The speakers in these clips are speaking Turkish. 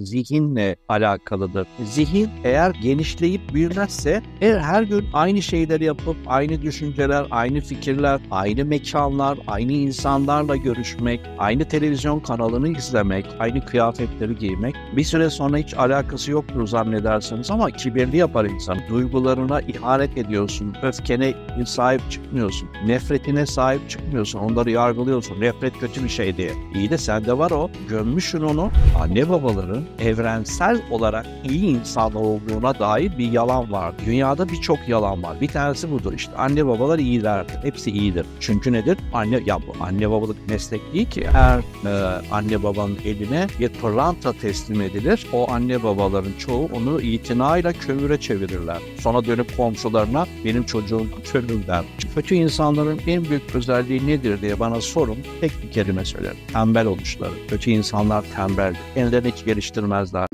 zihinle alakalıdır. Zihin eğer genişleyip büyümezse eğer her gün aynı şeyleri yapıp aynı düşünceler, aynı fikirler, aynı mekanlar, aynı insanlarla görüşmek, aynı televizyon kanalını izlemek, aynı kıyafetleri giymek bir süre sonra hiç alakası yoktur zannedersiniz ama kibirli yapar insan. Duygularına ihanet ediyorsun, öfkene sahip çıkmıyorsun, nefretine sahip çıkmıyorsun, onları yargılıyorsun. Nefret kötü bir şey diye. İyi de sende var o, gömmüşsün onu. Anne babaların evrensel olarak iyi insanlar olduğuna dair bir yalan var. Dünyada birçok yalan var. Bir tanesi budur işte. Anne babalar iyilerdir. Hepsi iyidir. Çünkü nedir? Anne ya bu anne babalık meslek değil ki. Her e, anne babanın eline bir pırlanta teslim edilir. O anne babaların çoğu onu itinayla kömüre çevirirler. Sonra dönüp komşularına benim çocuğum kömür der. Kötü insanların en büyük özelliği nedir diye bana sorun. Tek bir kelime söylerim. Tembel oluşları. Kötü insanlar tembeldir. Kendilerini hiç geliş. them as that.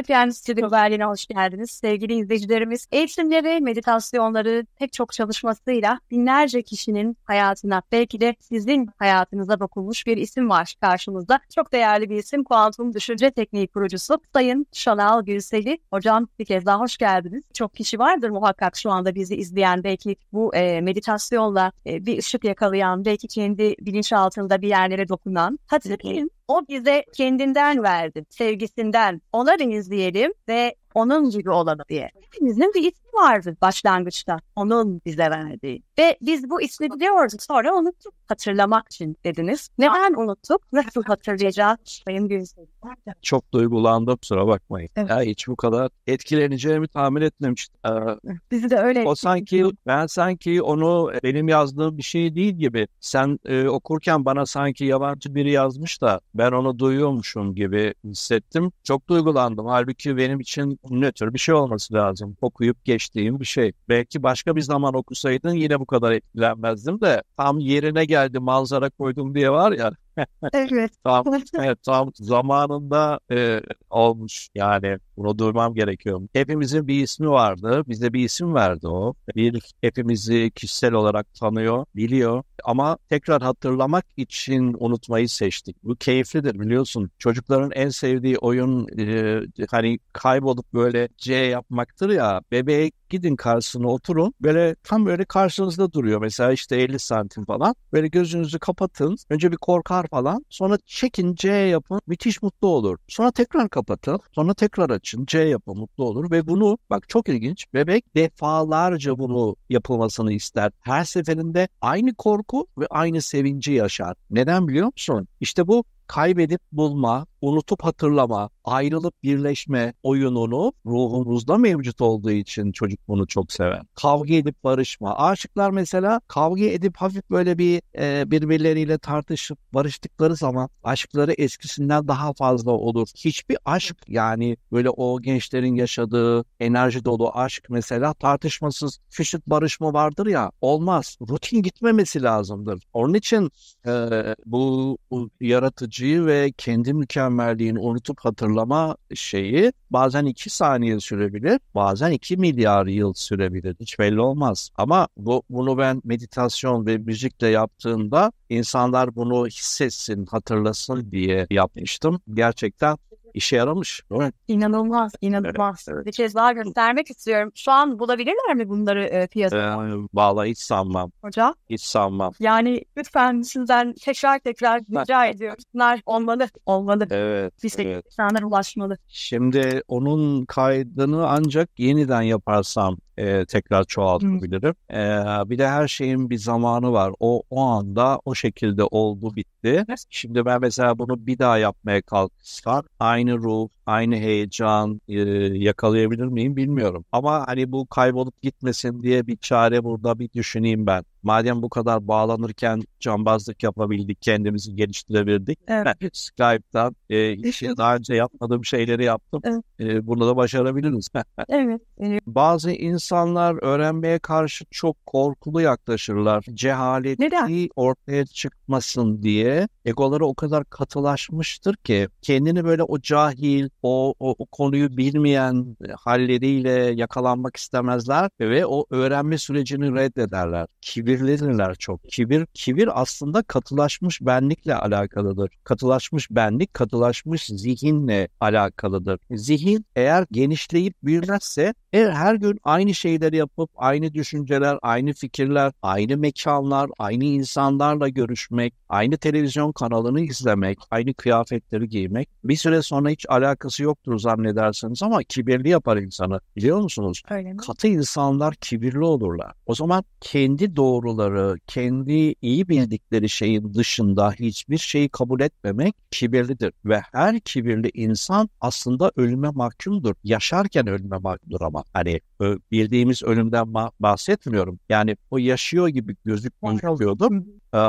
IPN Studio Berlin'e hoş geldiniz. Sevgili izleyicilerimiz, eğitimleri, meditasyonları pek çok çalışmasıyla binlerce kişinin hayatına, belki de sizin hayatınıza dokunmuş bir isim var karşımızda. Çok değerli bir isim, kuantum düşünce tekniği kurucusu Sayın Şanal Gülseli. Hocam bir kez daha hoş geldiniz. Çok kişi vardır muhakkak şu anda bizi izleyen, belki bu e, meditasyonla e, bir ışık yakalayan, belki kendi bilinçaltında bir yerlere dokunan. Hadi o bize kendinden verdi, sevgisinden. Onları izleyelim ve onun gibi olalım diye. Hepimizin bir ismi vardı başlangıçta. Onun bize verdiği. Ve biz bu ismi biliyorduk. Sonra unuttuk. Hatırlamak için dediniz. Neden unuttuk? Nasıl hatırlayacağız? Sayın Gülsün çok duygulandım kusura bakmayın. Evet. Ya hiç bu kadar etkileneceğimi tahmin etmemiştim. Ee, Bizi de öyle. O sanki ben sanki onu e, benim yazdığım bir şey değil gibi. Sen e, okurken bana sanki yabancı biri yazmış da ben onu duyuyormuşum gibi hissettim. Çok duygulandım. Halbuki benim için nötr bir şey olması lazım. Okuyup geçtiğim bir şey. Belki başka bir zaman okusaydın yine bu kadar etkilenmezdim de tam yerine geldi manzara koydum diye var ya. Evet. Tam, evet, tam zamanında e, olmuş yani bunu durmam gerekiyor. Hepimizin bir ismi vardı. Bize bir isim verdi o. Bir hepimizi kişisel olarak tanıyor, biliyor ama tekrar hatırlamak için unutmayı seçtik. Bu keyiflidir biliyorsun. Çocukların en sevdiği oyun e, hani kaybolup böyle C yapmaktır ya. Bebek Gidin karşısına oturun. Böyle tam böyle karşınızda duruyor. Mesela işte 50 santim falan. Böyle gözünüzü kapatın. Önce bir korkar falan. Sonra çekin C yapın. Müthiş mutlu olur. Sonra tekrar kapatın. Sonra tekrar açın. C yapın mutlu olur. Ve bunu bak çok ilginç. Bebek defalarca bunu yapılmasını ister. Her seferinde aynı korku ve aynı sevinci yaşar. Neden biliyor musun? İşte bu kaybedip bulma, unutup hatırlama, ayrılıp birleşme oyununu ruhumuzda mevcut olduğu için çocuk bunu çok seven. Kavga edip barışma. Aşıklar mesela kavga edip hafif böyle bir e, birbirleriyle tartışıp barıştıkları zaman aşkları eskisinden daha fazla olur. Hiçbir aşk yani böyle o gençlerin yaşadığı enerji dolu aşk mesela tartışmasız küçük barışma vardır ya olmaz. Rutin gitmemesi lazımdır. Onun için e, bu, bu yaratıcı inancı ve kendi mükemmelliğini unutup hatırlama şeyi bazen iki saniye sürebilir, bazen iki milyar yıl sürebilir. Hiç belli olmaz. Ama bu, bunu ben meditasyon ve müzikle yaptığımda insanlar bunu hissetsin, hatırlasın diye yapmıştım. Gerçekten işe yaramış. Evet. İnanılmaz, inanılmaz. Evet, Bir kez daha göstermek istiyorum. Şu an bulabilirler mi bunları e, piyasada? Ee, vallahi hiç sanmam. Hocam? Hiç sanmam. Yani lütfen sizden tekrar tekrar rica ediyorum. Bunlar olmalı, olmalı. Evet. Biz de evet. insanlara ulaşmalı. Şimdi onun kaydını ancak yeniden yaparsam e, tekrar çoğaltabilirim. E, bir de her şeyin bir zamanı var. O o anda o şekilde oldu bitti. Şimdi ben mesela bunu bir daha yapmaya kalksam aynı ruh, aynı heyecan yakalayabilir miyim bilmiyorum. Ama hani bu kaybolup gitmesin diye bir çare burada bir düşüneyim ben. Madem bu kadar bağlanırken cambazlık yapabildik, kendimizi geliştirebildik. Evet. Ben Skype'dan e, işi daha önce yapmadığım şeyleri yaptım. Evet. E, bunu da başarabiliriz. evet. Bazı insanlar öğrenmeye karşı çok korkulu yaklaşırlar. Cehaleti Neden? ortaya çıkmasın diye egoları o kadar katılaşmıştır ki kendini böyle o cahil, o, o, o konuyu bilmeyen e, halleriyle yakalanmak istemezler ve o öğrenme sürecini reddederler. Kibirlenirler çok. Kibir kibir aslında katılaşmış benlikle alakalıdır. Katılaşmış benlik, katılaşmış zihinle alakalıdır. Zihin eğer genişleyip büyümezse eğer her gün aynı şeyleri yapıp aynı düşünceler, aynı fikirler, aynı mekanlar, aynı insanlarla görüşmek, aynı televizyon kanalını izlemek, aynı kıyafetleri giymek bir süre sonra hiç alakası alakası yoktur zannedersiniz ama kibirli yapar insanı biliyor musunuz? Öyle mi? Katı insanlar kibirli olurlar. O zaman kendi doğruları, kendi iyi bildikleri şeyin dışında hiçbir şeyi kabul etmemek kibirlidir. Ve her kibirli insan aslında ölüme mahkumdur. Yaşarken ölüme mahkumdur ama. Hani bildiğimiz ölümden bahsetmiyorum. Yani o yaşıyor gibi gözük gözüküyordu.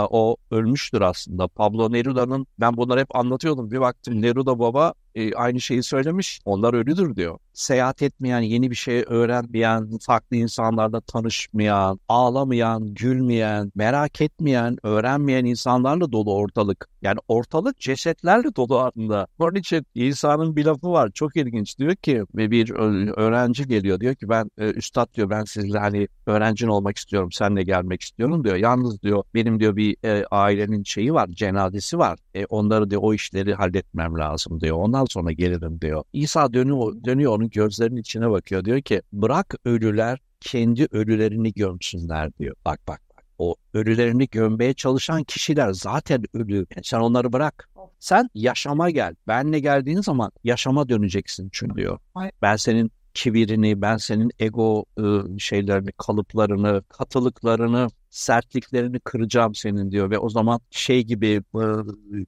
O ölmüştür aslında. Pablo Neruda'nın ben bunları hep anlatıyordum. Bir baktım Neruda baba e, aynı şeyi söylemiş. Onlar ölüdür diyor. Seyahat etmeyen, yeni bir şey öğrenmeyen, farklı insanlarla tanışmayan, ağlamayan, gülmeyen, merak etmeyen, öğrenmeyen insanlarla dolu ortalık. Yani ortalık cesetlerle dolu aslında. Onun için insanın bir lafı var. Çok ilginç. Diyor ki bir öğrenci geliyor. Diyor ki ben ben e, üstad diyor ben sizle hani öğrencin olmak istiyorum senle gelmek istiyorum diyor. Yalnız diyor benim diyor bir e, ailenin şeyi var cenazesi var. E, onları diyor o işleri halletmem lazım diyor. Ondan sonra gelirim diyor. İsa dönüyor, dönüyor onun gözlerinin içine bakıyor. Diyor ki bırak ölüler kendi ölülerini gömsünler diyor. Bak bak o ölülerini gömmeye çalışan kişiler zaten ölü. Yani e, sen onları bırak. Sen yaşama gel. Benle geldiğin zaman yaşama döneceksin çünkü diyor. Ben senin kibirini, ben senin ego ıı, şeylerini, kalıplarını, katılıklarını, sertliklerini kıracağım senin diyor ve o zaman şey gibi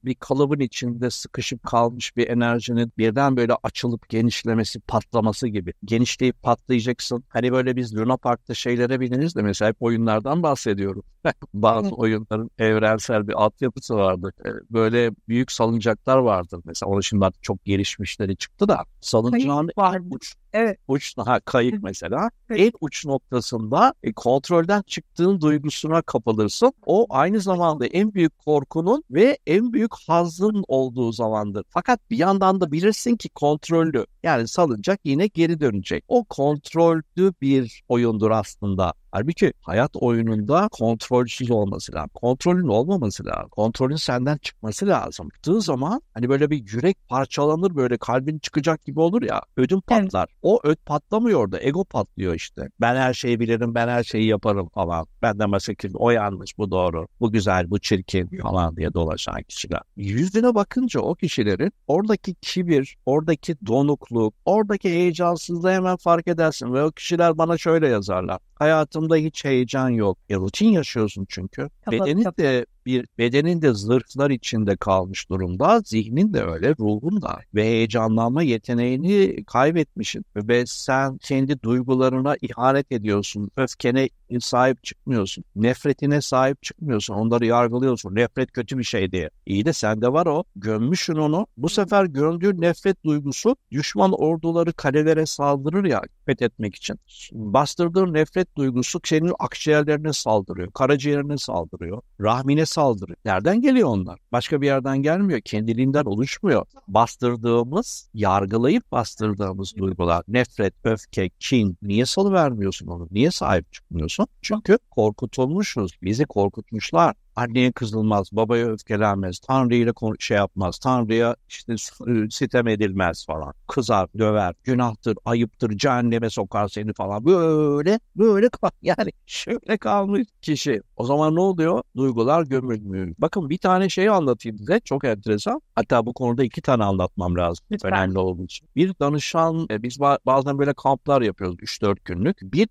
bir kalıbın içinde sıkışıp kalmış bir enerjinin birden böyle açılıp genişlemesi, patlaması gibi. Genişleyip patlayacaksın. Hani böyle biz Luna Park'ta şeylere biniriz de mesela hep oyunlardan bahsediyorum. Bazı oyunların evrensel bir altyapısı vardır. Böyle büyük salıncaklar vardır mesela. Onun şimdi artık çok gelişmişleri çıktı da salıncağın varmış Evet. Uç daha kayık mesela. En uç noktasında e, kontrolden çıktığın duygusuna kapılırsın. O aynı zamanda en büyük korkunun ve en büyük hazın olduğu zamandır. Fakat bir yandan da bilirsin ki kontrollü. Yani salınacak yine geri dönecek. O kontrollü bir oyundur aslında. Halbuki hayat oyununda kontrolsüz olması lazım. Kontrolün olmaması lazım. Kontrolün senden çıkması lazım. Çıktığı zaman hani böyle bir yürek parçalanır böyle kalbin çıkacak gibi olur ya ödüm patlar. Evet. O öd patlamıyor da ego patlıyor işte. Ben her şeyi bilirim ben her şeyi yaparım falan. Ben de mesela o yanlış bu doğru bu güzel bu çirkin falan diye dolaşan kişiler. Yüzüne bakınca o kişilerin oradaki kibir, oradaki donukluk, oradaki heyecansızlığı hemen fark edersin ve o kişiler bana şöyle yazarlar. Hayatım Hayatında hiç heyecan yok. E, rutin yaşıyorsun çünkü. Kapalı, Bedeni kapalı. de bir bedenin de zırhlar içinde kalmış durumda, zihnin de öyle, ruhun da ve heyecanlanma yeteneğini kaybetmişsin ve sen kendi duygularına ihanet ediyorsun, öfkene sahip çıkmıyorsun, nefretine sahip çıkmıyorsun, onları yargılıyorsun, nefret kötü bir şey diye. İyi de sende var o, gömmüşsün onu. Bu sefer gömdüğün nefret duygusu düşman orduları kalelere saldırır ya fethetmek için. Bastırdığın nefret duygusu senin akciğerlerine saldırıyor, karaciğerine saldırıyor, rahmine saldırı. Nereden geliyor onlar? Başka bir yerden gelmiyor. Kendiliğinden oluşmuyor. Bastırdığımız, yargılayıp bastırdığımız duygular. Nefret, öfke, kin. Niye salıvermiyorsun onu? Niye sahip çıkmıyorsun? Çünkü korkutulmuşuz. Bizi korkutmuşlar anneye kızılmaz, babaya öfkelenmez, Tanrı ile şey yapmaz, Tanrı'ya işte ıı, sitem edilmez falan. Kızar, döver, günahtır, ayıptır, cehenneme sokar seni falan. Böyle, böyle yani şöyle kalmış kişi. O zaman ne oluyor? Duygular gömülmüyor. Bakın bir tane şey anlatayım size. Çok enteresan. Hatta bu konuda iki tane anlatmam lazım. Lütfen. Önemli olduğu için. Bir danışan, e, biz bazen böyle kamplar yapıyoruz 3-4 günlük. Bir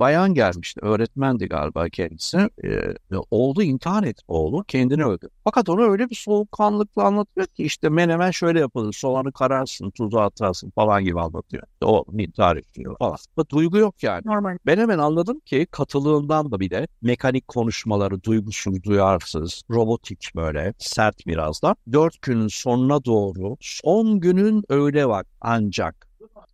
bayan gelmişti. Öğretmendi galiba kendisi. E, oldu intihar Ahmet oğlu kendini öldü. Fakat onu öyle bir soğukkanlıkla anlatıyor ki işte menemen şöyle yapılır. Soğanı kararsın, tuzu atarsın falan gibi anlatıyor. O tarif diyor falan. Bu duygu yok yani. Normal. Ben hemen anladım ki katılığından da bir de mekanik konuşmaları duygusuz, duyarsız, robotik böyle sert biraz da. Dört günün sonuna doğru son günün öğle vakti ancak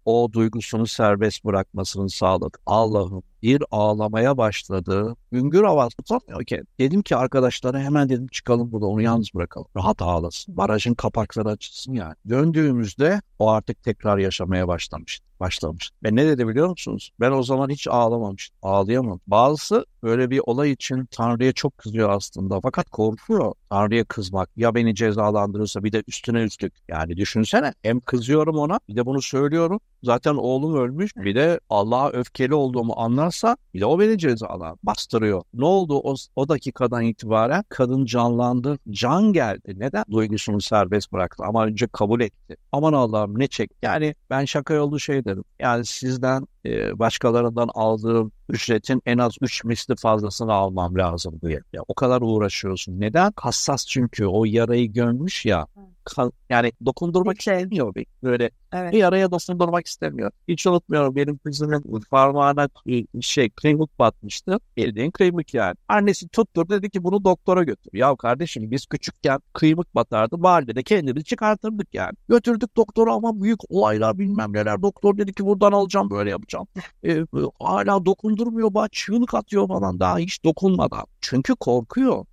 o duygusunu serbest bırakmasını sağladı. Allah'ım bir ağlamaya başladı. Güngür avaz tutamıyor Dedim ki arkadaşlara hemen dedim çıkalım burada onu yalnız bırakalım. Rahat ağlasın. Barajın kapakları açılsın yani. Döndüğümüzde o artık tekrar yaşamaya başlamıştı. Başlamış. Ben ne dedi biliyor musunuz? Ben o zaman hiç ağlamamıştım. Ağlayamam. Bazısı böyle bir olay için Tanrı'ya çok kızıyor aslında. Fakat korkuyor Tanrı'ya kızmak. Ya beni cezalandırırsa bir de üstüne üstlük. Yani düşünsene hem kızıyorum ona bir de bunu söylüyorum. Zaten oğlum ölmüş. Bir de Allah'a öfkeli olduğumu anlar almasa bile o beni cezalar bastırıyor. Ne oldu o, o dakikadan itibaren? Kadın canlandı. Can geldi. Neden? Duygusunu serbest bıraktı ama önce kabul etti. Aman Allah'ım ne çek. Yani ben şaka yolu şey dedim. Yani sizden e, başkalarından aldığım ücretin en az 3 misli fazlasını almam lazım diye. Ya, o kadar uğraşıyorsun. Neden? Hassas çünkü o yarayı görmüş ya yani dokundurmak Hiç şey. istemiyor beni. Böyle evet. bir araya dokundurmak istemiyor. Hiç unutmuyorum benim kızımın parmağına e, şey kremik batmıştı. Bildiğin kremik yani. Annesi tuttur dedi ki bunu doktora götür. Ya kardeşim biz küçükken kıymık batardı. Mahallede kendimiz çıkartırdık yani. Götürdük doktora ama büyük olaylar bilmem neler. Doktor dedi ki buradan alacağım böyle yapacağım. E, hala dokundurmuyor bana çığlık atıyor falan daha hiç dokunmadan. Çünkü korkuyor.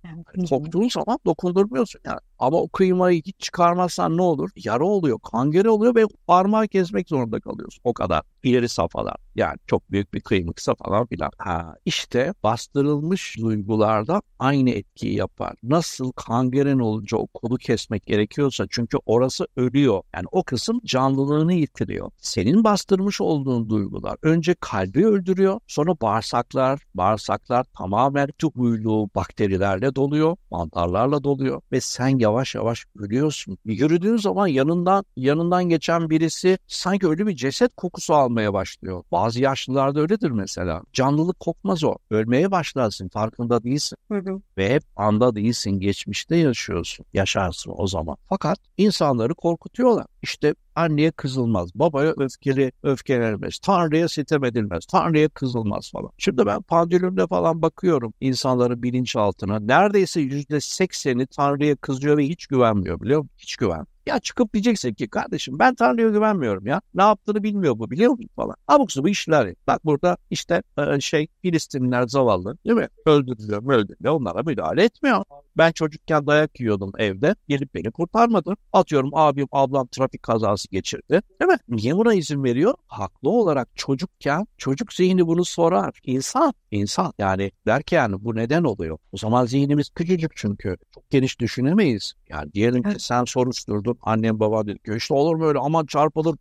Korktuğun zaman dokundurmuyorsun yani. Ama o kıymayı hiç çıkarmazsan ne olur? Yara oluyor, kangere oluyor ve parmağı kesmek zorunda kalıyorsun. O kadar ileri safhalar. Yani çok büyük bir kıymıksa falan filan. Ha, işte bastırılmış duygularda aynı etkiyi yapar. Nasıl kangren olunca o kolu kesmek gerekiyorsa çünkü orası ölüyor. Yani o kısım canlılığını yitiriyor. Senin bastırmış olduğun duygular önce kalbi öldürüyor. Sonra bağırsaklar, bağırsaklar tamamen tühüylü bakterilerle doluyor, mantarlarla doluyor ve sen yavaş yavaş ölüyorsun. Yürüdüğün zaman yanından yanından geçen birisi sanki ölü bir ceset kokusu almaya başlıyor. Bağ bazı yaşlılarda öyledir mesela. Canlılık kopmaz o. Ölmeye başlarsın farkında değilsin. Hı hı. Ve hep anda değilsin. Geçmişte yaşıyorsun. Yaşarsın o zaman. Fakat insanları korkutuyorlar. İşte anneye kızılmaz, babaya öfkeli öfkelenmez, Tanrı'ya sitem edilmez, Tanrı'ya kızılmaz falan. Şimdi ben pandülümle falan bakıyorum insanların bilinçaltına. Neredeyse yüzde sekseni Tanrı'ya kızıyor ve hiç güvenmiyor biliyor musun? Hiç güven. Ya çıkıp diyeceksin ki kardeşim ben Tanrı'ya güvenmiyorum ya. Ne yaptığını bilmiyor bu biliyor musun falan. Abuk bu işler. Bak burada işte şey Filistinler zavallı değil mi? Öldürülüyor öldürülüyor onlara müdahale etmiyor. Ben çocukken dayak yiyordum evde. Gelip beni kurtarmadı. Atıyorum abim ablam trafik kazası geçirdi. Değil mi? Niye buna izin veriyor? Haklı olarak çocukken çocuk zihni bunu sorar. İnsan, insan yani derken bu neden oluyor? O zaman zihnimiz küçücük çünkü. Çok geniş düşünemeyiz. Yani diyelim ki sen soruşturdun. Annem baba dedi ki olur mu öyle aman çarpılır.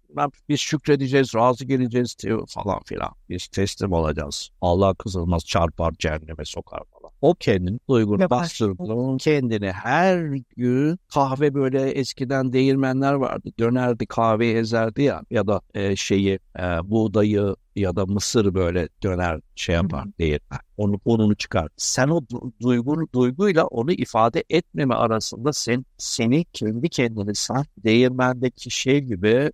Biz şükredeceğiz, razı geleceğiz falan filan. Biz teslim olacağız. Allah kızılmaz çarpar cehenneme sokar falan. O kendini duygunu bastırdı kendini her gün kahve böyle eskiden değirmenler vardı. Dönerdi kahve ezerdi ya ya da e, şeyi e, buğdayı ya da Mısır böyle döner şey yapar değiller. Onu onunu çıkar. Sen o duygu, duyguyla onu ifade etmeme arasında sen seni kendi kendini sen değirmendeki şey gibi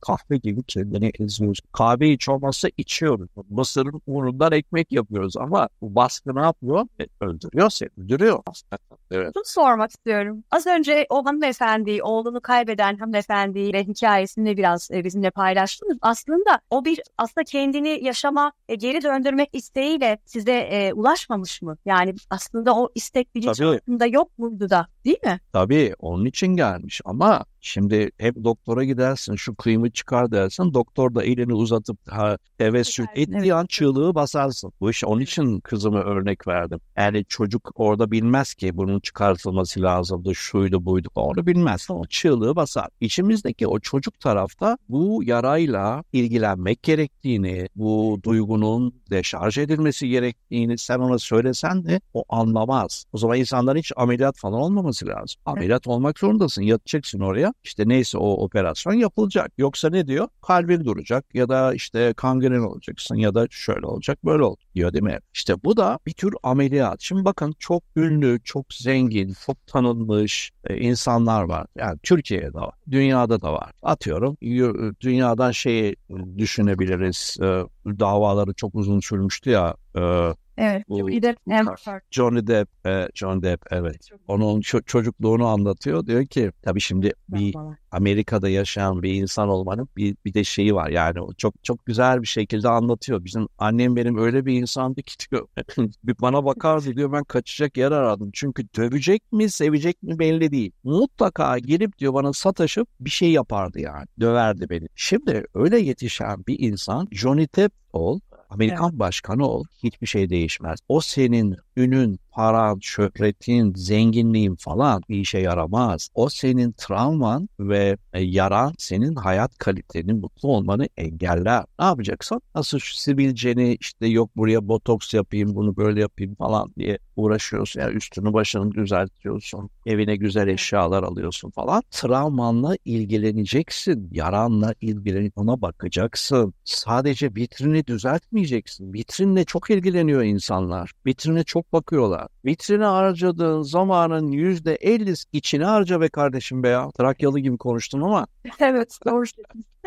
kahve gibi kendini eziyoruz. Kahve hiç olmazsa içiyoruz. Mısır'ın unundan ekmek yapıyoruz ama bu baskı ne yapıyor? E, öldürüyor seni. Öldürüyor. evet. Bunu sormak istiyorum. Az önce o hanımefendi, oğlunu kaybeden hanımefendiyle hikayesini biraz e, bizimle paylaştınız. Aslında o bir aslında kendini yaşama e, geri döndürmek isteğiyle size e, ulaşmamış mı? Yani aslında o istek bilinç altında yok muydu da değil mi? Tabii onun için gelmiş ama Şimdi hep doktora gidersin şu kıyımı çıkar dersin. Doktor da elini uzatıp ha, tevessül ettiği evet. an çığlığı basarsın. Bu iş onun için kızımı örnek verdim. Yani çocuk orada bilmez ki bunun çıkartılması lazım lazımdı şuydu buydu onu bilmez. O çığlığı basar. İçimizdeki o çocuk tarafta bu yarayla ilgilenmek gerektiğini, bu duygunun deşarj edilmesi gerektiğini sen ona söylesen de o anlamaz. O zaman insanların hiç ameliyat falan olmaması lazım. Ameliyat olmak zorundasın. Yatacaksın oraya boyunca işte neyse o operasyon yapılacak. Yoksa ne diyor? Kalbin duracak ya da işte kangren olacaksın ya da şöyle olacak böyle olacak diyor değil mi? İşte bu da bir tür ameliyat. Şimdi bakın çok ünlü, çok zengin, çok tanınmış e, insanlar var. Yani Türkiye'de var, dünyada da var. Atıyorum e, dünyadan şeyi e, düşünebiliriz. Davaları çok uzun sürmüştü ya Evet, bu, Johnny Depp. Johnny Depp, e, John Depp evet. Onun ço- çocukluğunu anlatıyor. Diyor ki tabii şimdi bir Amerika'da yaşayan bir insan olmanın bir, bir de şeyi var. Yani çok çok güzel bir şekilde anlatıyor. Bizim annem benim öyle bir insandı ki diyor. Bana bakardı diyor ben kaçacak yer aradım. Çünkü dövecek mi sevecek mi belli değil. Mutlaka gelip diyor bana sataşıp bir şey yapardı yani. Döverdi beni. Şimdi öyle yetişen bir insan Johnny Depp ol Amerikan evet. başkanı ol hiçbir şey değişmez. O senin ünün, paran, şöhretin, zenginliğin falan bir işe yaramaz. O senin travman ve e, yaran senin hayat kaliteni, mutlu olmanı engeller. Ne yapacaksın? Nasıl şu sivilceni işte yok buraya botoks yapayım, bunu böyle yapayım falan diye uğraşıyorsun. Yani üstünü başını düzeltiyorsun. Evine güzel eşyalar alıyorsun falan. Travmanla ilgileneceksin. Yaranla ilgilenip ona bakacaksın. Sadece vitrini düzeltmeyeceksin. Vitrinle çok ilgileniyor insanlar. Vitrinle çok bakıyorlar. Vitrine harcadığın zamanın yüzde %50 içine harca be kardeşim be ya. Trakyalı gibi konuştun ama. evet doğru.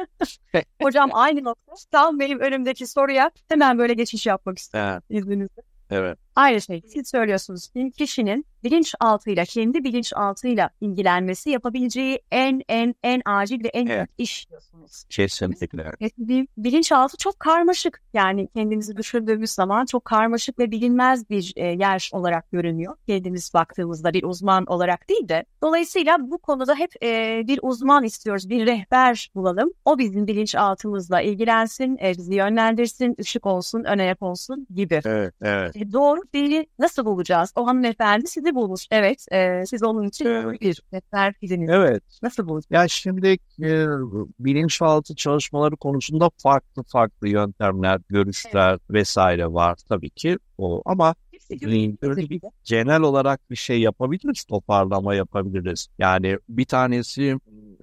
Hocam aynı nokta. Tam benim önümdeki soruya hemen böyle geçiş yapmak istedim. Evet. İzninizle. Evet. Aynı şey siz söylüyorsunuz bir kişinin bilinçaltıyla, kendi bilinçaltıyla ilgilenmesi yapabileceği en en en acil ve en evet. büyük iş diyorsunuz. Kesinlikle. E, bilinçaltı çok karmaşık. Yani kendimizi düşündüğümüz zaman çok karmaşık ve bilinmez bir e, yer olarak görünüyor. Kendimiz baktığımızda bir uzman olarak değil de. Dolayısıyla bu konuda hep e, bir uzman istiyoruz, bir rehber bulalım. O bizim bilinçaltımızla ilgilensin, bizi yönlendirsin, ışık olsun, öne olsun gibi. Evet, evet. doğru biri nasıl bulacağız? O hanımefendi sizi bulmuş. Evet. E, siz onun için evet. bir rehber iziniz. Evet. Nasıl bulacağız? Ya şimdi e, bilinçaltı çalışmaları konusunda farklı farklı yöntemler, görüşler evet. vesaire var tabii ki. O, ama genel olarak bir şey yapabiliriz, toparlama yapabiliriz. Yani bir tanesi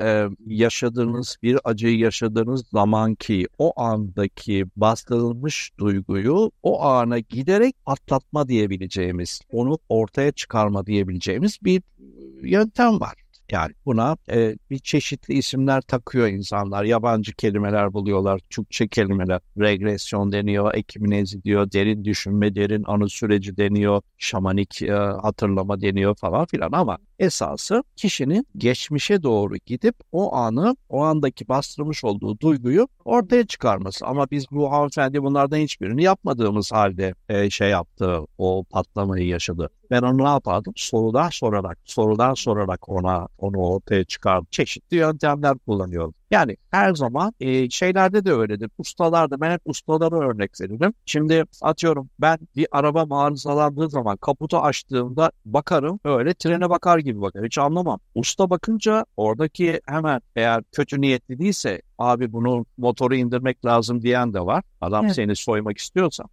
e, yaşadığınız bir acıyı yaşadığınız zaman ki o andaki bastırılmış duyguyu o ana giderek atlatma diyebileceğimiz, onu ortaya çıkarma diyebileceğimiz bir e, yöntem var. Yani buna e, bir çeşitli isimler takıyor insanlar. Yabancı kelimeler buluyorlar, Türkçe kelimeler. Regresyon deniyor, ekimnezi diyor, derin düşünme, derin anı süreci deniyor, şamanik e, hatırlama deniyor falan filan ama esası kişinin geçmişe doğru gidip o anı, o andaki bastırmış olduğu duyguyu ortaya çıkarması. Ama biz bu hanımefendi bunlardan hiçbirini yapmadığımız halde e, şey yaptı, o patlamayı yaşadı. Ben onu ne yapardım? Sorular sorarak, sorular sorarak ona onu ortaya çıkardım. Çeşitli yöntemler kullanıyorum. Yani her zaman e, şeylerde de öyledir. Ustalarda ben hep ustalara örnek veririm. Şimdi atıyorum ben bir araba maruzalandığı zaman kaputu açtığımda bakarım. Öyle trene bakar gibi bakar Hiç anlamam. Usta bakınca oradaki hemen eğer kötü niyetli değilse abi bunu motoru indirmek lazım diyen de var. Adam evet. seni soymak istiyorsa.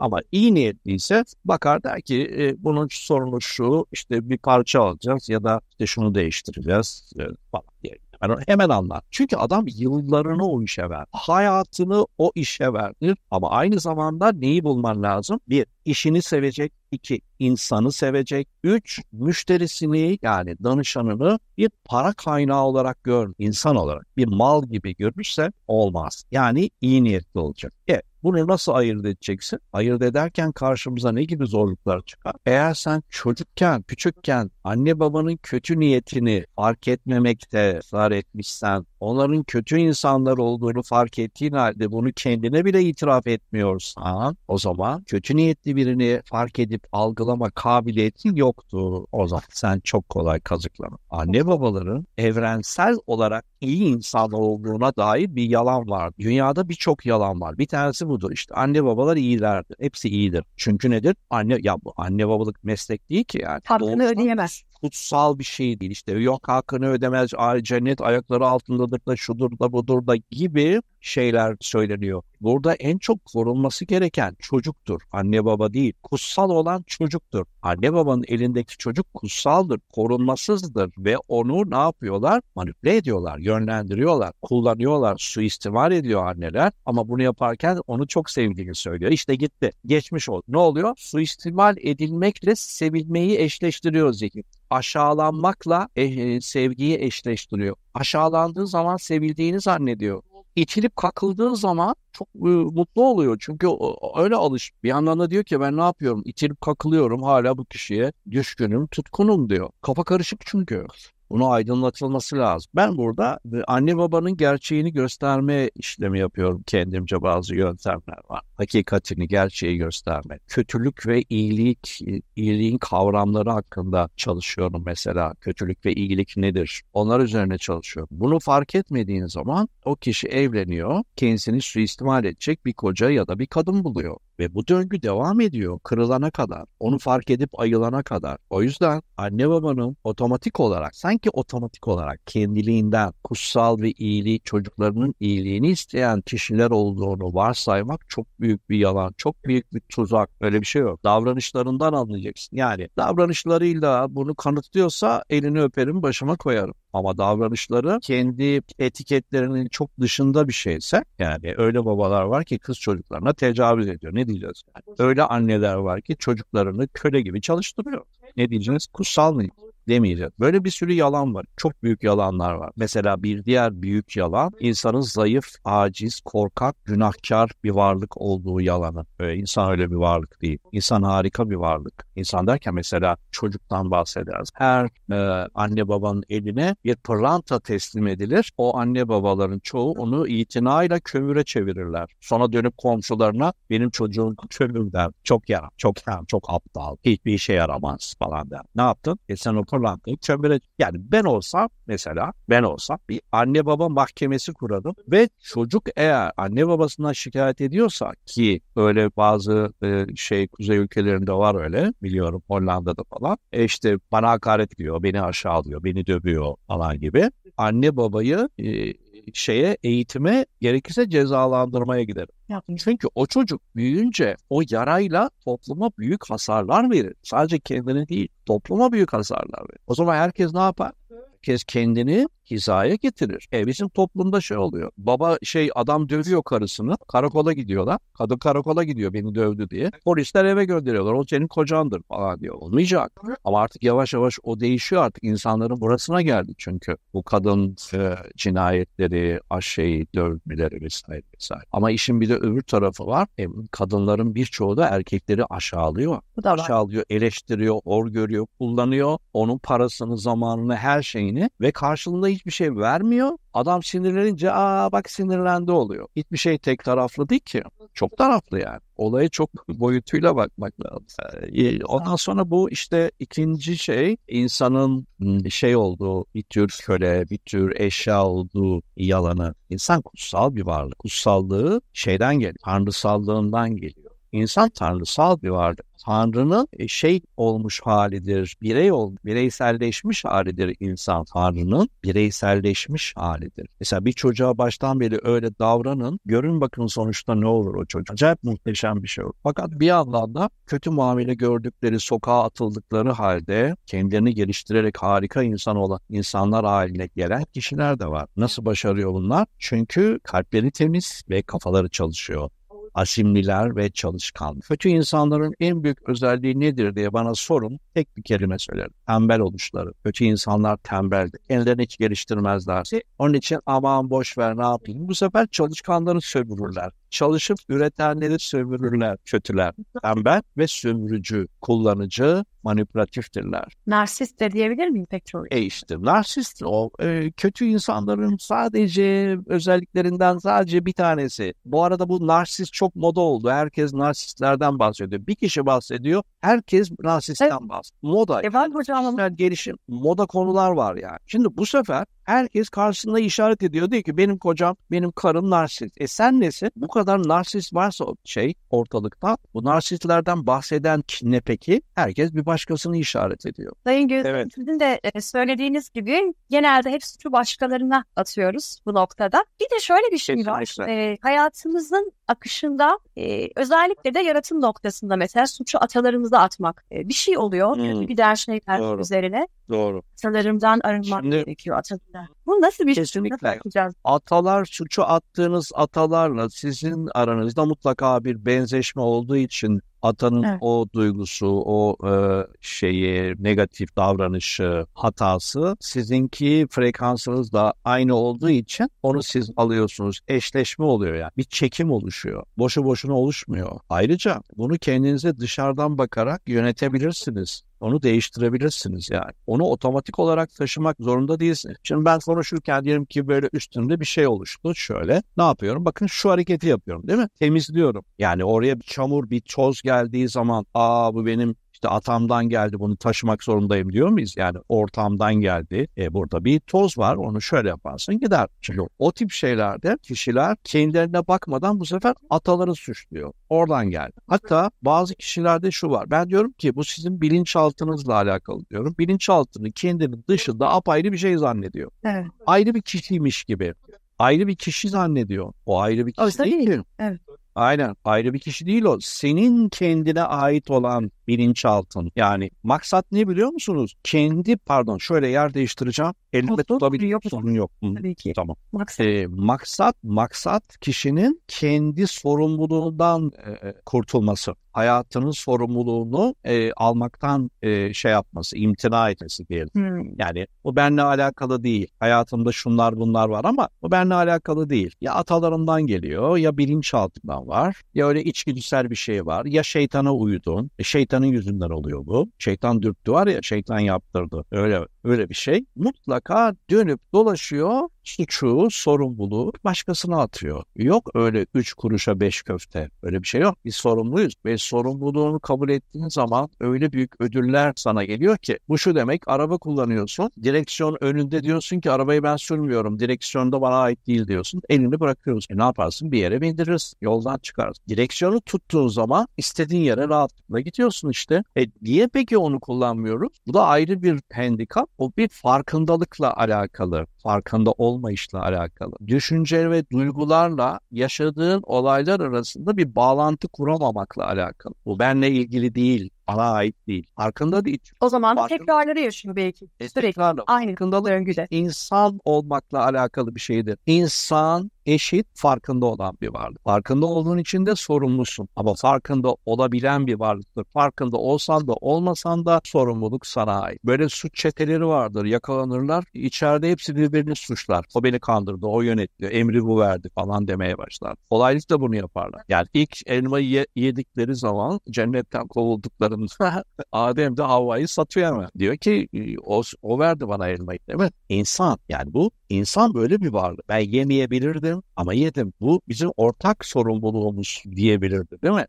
Ama iyi niyetliyse bakar der ki e, bunun sorunu şu işte bir parça alacağız ya da işte şunu değiştireceğiz e, falan diye yani hemen anlar. Çünkü adam yıllarını o işe ver. Hayatını o işe verdi. Ama aynı zamanda neyi bulman lazım? Bir, işini sevecek. iki insanı sevecek. Üç, müşterisini yani danışanını bir para kaynağı olarak gör, insan olarak bir mal gibi görürse olmaz. Yani iyi niyetli olacak. Evet. Bunu nasıl ayırt edeceksin? Ayırt ederken karşımıza ne gibi zorluklar çıkar? Eğer sen çocukken, küçükken anne babanın kötü niyetini fark etmemekte ısrar etmişsen, onların kötü insanlar olduğunu fark ettiğin halde bunu kendine bile itiraf etmiyorsan, o zaman kötü niyetli birini fark edip algılamak kazıklama kabiliyetin yoktu o zaman. Sen çok kolay kazıklama. Anne babaların evrensel olarak iyi insanlar olduğuna dair bir yalan var. Dünyada birçok yalan var. Bir tanesi budur işte. Anne babalar iyilerdir. Hepsi iyidir. Çünkü nedir? Anne ya bu anne babalık meslek değil ki yani. Hakkını ödeyemez kutsal bir şey değil. İşte yok hakkını ödemez, cennet ayakları altındadır da şudur da budur da gibi şeyler söyleniyor. Burada en çok korunması gereken çocuktur. Anne baba değil. Kutsal olan çocuktur. Anne babanın elindeki çocuk kutsaldır, korunmasızdır ve onu ne yapıyorlar? Manipüle ediyorlar, yönlendiriyorlar, kullanıyorlar, suistimal ediyor anneler ama bunu yaparken onu çok sevdiğini söylüyor. İşte gitti, geçmiş oldu. Ne oluyor? Suistimal edilmekle sevilmeyi eşleştiriyor zihin aşağılanmakla e, sevgiyi eşleştiriyor. Aşağılandığı zaman sevildiğini zannediyor. İtilip kakıldığı zaman çok e, mutlu oluyor. Çünkü öyle alış. Bir yandan da diyor ki ben ne yapıyorum? İtilip kakılıyorum hala bu kişiye düşkünüm, tutkunum diyor. Kafa karışık çünkü. Bunu aydınlatılması lazım. Ben burada e, anne babanın gerçeğini gösterme işlemi yapıyorum kendimce bazı yöntemler var. Hakikatini, gerçeği gösterme. Kötülük ve iyilik, iyiliğin kavramları hakkında çalışıyorum mesela. Kötülük ve iyilik nedir? Onlar üzerine çalışıyorum. Bunu fark etmediğin zaman o kişi evleniyor, kendisini suistimal edecek bir koca ya da bir kadın buluyor. Ve bu döngü devam ediyor kırılana kadar, onu fark edip ayılana kadar. O yüzden anne babanın otomatik olarak, sanki otomatik olarak kendiliğinden kutsal ve iyiliği, çocuklarının iyiliğini isteyen kişiler olduğunu varsaymak çok büyük bir yalan, çok büyük bir tuzak. Öyle bir şey yok. Davranışlarından anlayacaksın. Yani davranışlarıyla bunu kanıtlıyorsa elini öperim, başıma koyarım. Ama davranışları kendi etiketlerinin çok dışında bir şeyse yani öyle babalar var ki kız çocuklarına tecavüz ediyor. Ne diyeceğiz? Yani? Öyle anneler var ki çocuklarını köle gibi çalıştırıyor. Ne diyeceğiz? Kutsal mıyız? demeyeceğiz. Böyle bir sürü yalan var. Çok büyük yalanlar var. Mesela bir diğer büyük yalan insanın zayıf, aciz, korkak, günahkar bir varlık olduğu yalanı. Ee, insan öyle bir varlık değil. İnsan harika bir varlık. İnsan derken mesela çocuktan bahsederiz. Her e, anne babanın eline bir pırlanta teslim edilir. O anne babaların çoğu onu itinayla kömüre çevirirler. Sonra dönüp komşularına benim çocuğum kömür der. Çok yaram, çok yaram, çok aptal. Hiçbir işe yaramaz falan der. Ne yaptın? E sen o fırlandım. Çömele, yani ben olsam mesela ben olsam bir anne baba mahkemesi kurarım ve çocuk eğer anne babasından şikayet ediyorsa ki öyle bazı e, şey kuzey ülkelerinde var öyle biliyorum Hollanda'da falan. E işte bana hakaret ediyor, beni aşağılıyor, beni dövüyor falan gibi anne babayı e, şeye eğitime gerekirse cezalandırmaya giderim. Yapmış. Çünkü o çocuk büyüyünce o yarayla topluma büyük hasarlar verir. Sadece kendini değil topluma büyük hasarlar verir. O zaman herkes ne yapar? Herkes kendini hizaya getirir. E bizim toplumda şey oluyor. Baba şey adam dövüyor karısını. Karakola gidiyorlar. Kadın karakola gidiyor beni dövdü diye. Polisler eve gönderiyorlar. O senin kocandır falan diyor. Olmayacak. Ama artık yavaş yavaş o değişiyor artık. insanların burasına geldi çünkü. Bu kadın e, cinayetleri, şeyi, dövmeleri vesaire vesaire. Ama işin bir de öbür tarafı var. E, kadınların birçoğu da erkekleri aşağılıyor. Bu da aşağılıyor, eleştiriyor, hor görüyor, kullanıyor. Onun parasını, zamanını, her şeyini ve karşılığında hiçbir şey vermiyor. Adam sinirlenince aa bak sinirlendi oluyor. Hiçbir şey tek taraflı değil ki. Çok taraflı yani. Olaya çok boyutuyla bakmak lazım. Ee, ondan sonra bu işte ikinci şey insanın şey olduğu bir tür köle, bir tür eşya olduğu yalanı. İnsan kutsal bir varlık. Kutsallığı şeyden geliyor. Tanrısallığından geliyor İnsan tanrısal bir vardır. Tanrı'nın e, şey olmuş halidir, birey ol, bireyselleşmiş halidir insan. Tanrı'nın bireyselleşmiş halidir. Mesela bir çocuğa baştan beri öyle davranın, görün bakın sonuçta ne olur o çocuk. Acayip muhteşem bir şey olur. Fakat bir yandan da kötü muamele gördükleri, sokağa atıldıkları halde kendilerini geliştirerek harika insan olan insanlar haline gelen kişiler de var. Nasıl başarıyor bunlar? Çünkü kalpleri temiz ve kafaları çalışıyor azimliler ve çalışkan. Kötü insanların en büyük özelliği nedir diye bana sorun. Tek bir kelime söylerim. Tembel oluşları. Kötü insanlar tembeldi. Ellerini hiç geliştirmezler. Onun için aman boş ver ne yapayım. Bu sefer çalışkanları sömürürler çalışıp üretenleri sömürürler, kötüler, tembel ve sömürücü, kullanıcı, manipülatiftirler. Narsist de diyebilir miyim peki? E işte narsist o e, kötü insanların sadece özelliklerinden sadece bir tanesi. Bu arada bu narsist çok moda oldu. Herkes narsistlerden bahsediyor. Bir kişi bahsediyor. Herkes narsistten evet. bahsediyor. Moda. E hocam. Gelişim. Moda konular var yani. Şimdi bu sefer herkes karşısında işaret ediyor. Diyor ki benim kocam, benim karım narsist. E sen nesin? Bu kadar narsist varsa şey ortalıkta bu narsistlerden bahseden ne peki? Herkes bir başkasını işaret ediyor. Sayın Gül, evet. sizin de e, söylediğiniz gibi genelde hep suçu başkalarına atıyoruz bu noktada. Bir de şöyle bir şey var. E, hayatımızın akışında e, özellikle de yaratım noktasında mesela suçu atalarımıza atmak. E, bir şey oluyor, hmm. bir der şeyler üzerine. Doğru. Atalarımdan arınmak Şimdi, gerekiyor atalar. Bu nasıl bir şey? Kesinlikle. Atalar suçu attığınız atalarla sizin aranızda mutlaka bir benzeşme olduğu için Atanın evet. o duygusu, o e, şeyi, negatif davranışı, hatası sizinki frekansınız da aynı olduğu için onu siz alıyorsunuz. Eşleşme oluyor yani. Bir çekim oluşuyor. Boşu boşuna oluşmuyor. Ayrıca bunu kendinize dışarıdan bakarak yönetebilirsiniz. Onu değiştirebilirsiniz yani. Onu otomatik olarak taşımak zorunda değilsiniz. Şimdi ben konuşurken diyelim ki böyle üstümde bir şey oluştu. Şöyle ne yapıyorum? Bakın şu hareketi yapıyorum değil mi? Temizliyorum. Yani oraya bir çamur, bir toz gel geldiği zaman aa bu benim işte atamdan geldi bunu taşımak zorundayım diyor muyuz? Yani ortamdan geldi. E burada bir toz var onu şöyle yaparsın gider. Şimdi o tip şeylerde kişiler kendilerine bakmadan bu sefer ataları suçluyor. Oradan geldi. Hatta bazı kişilerde şu var. Ben diyorum ki bu sizin bilinçaltınızla alakalı diyorum. Bilinçaltını kendini dışında apayrı bir şey zannediyor. Evet. Ayrı bir kişiymiş gibi ayrı bir kişi zannediyor. O ayrı bir kişi Oysa değil. değil. Evet. Aynen ayrı bir kişi değil o. Senin kendine ait olan bilinçaltın. Yani maksat ne biliyor musunuz? Kendi pardon şöyle yer değiştireceğim. Elimde tutabilir sorun yok. Tabii ki. Tamam. Maksat. Ee, maksat, maksat kişinin kendi sorumluluğundan e, e, kurtulması. Hayatının sorumluluğunu e, almaktan e, şey yapması, imtina etmesi diyelim. Hmm. Yani bu benimle alakalı değil. Hayatımda şunlar bunlar var ama bu benimle alakalı değil. Ya atalarımdan geliyor ya bilinçaltından var ya öyle içgüdüsel bir şey var ya şeytana uyudun E, şeytanın yüzünden oluyor bu. Şeytan dürttü var ya şeytan yaptırdı. Öyle öyle bir şey. Mutlaka dönüp dolaşıyor suçu, sorumluluğu başkasına atıyor. Yok öyle üç kuruşa beş köfte. Öyle bir şey yok. Biz sorumluyuz ve sorumluluğunu kabul ettiğin zaman öyle büyük ödüller sana geliyor ki bu şu demek araba kullanıyorsun. Direksiyon önünde diyorsun ki arabayı ben sürmüyorum. Direksiyonda bana ait değil diyorsun. Elini bırakıyorsun. E ne yaparsın? Bir yere bindirirsin. Yoldan çıkarız Direksiyonu tuttuğun zaman istediğin yere rahatlıkla gidiyorsun işte. E niye peki onu kullanmıyoruz? Bu da ayrı bir handikap. O bir farkındalıkla alakalı farkında olmayışla alakalı. Düşünce ve duygularla yaşadığın olaylar arasında bir bağlantı kuramamakla alakalı. Bu benle ilgili değil bana ait değil. Farkında değil. Çünkü. O zaman Farkında... tekrarları yaşıyor belki. E, Sürekli tekrarlı. aynı kındalı döngüde. İnsan olmakla alakalı bir şeydir. İnsan eşit farkında olan bir varlık. Farkında olduğun için de sorumlusun. Ama farkında olabilen bir varlıktır. Farkında olsan da olmasan da sorumluluk sana ait. Böyle suç çeteleri vardır. Yakalanırlar. İçeride hepsi birbirini suçlar. O beni kandırdı, o yönetti, emri bu verdi falan demeye başlar. Kolaylıkla bunu yaparlar. Yani ilk elmayı yedikleri zaman cennetten kovuldukları kadınla Adem de Havva'yı satıyor ama. Diyor ki ee, o, o verdi bana elmayı. Evet İnsan yani bu insan böyle bir varlık. Ben yemeyebilirdim ama yedim. Bu bizim ortak sorumluluğumuz diyebilirdi değil mi?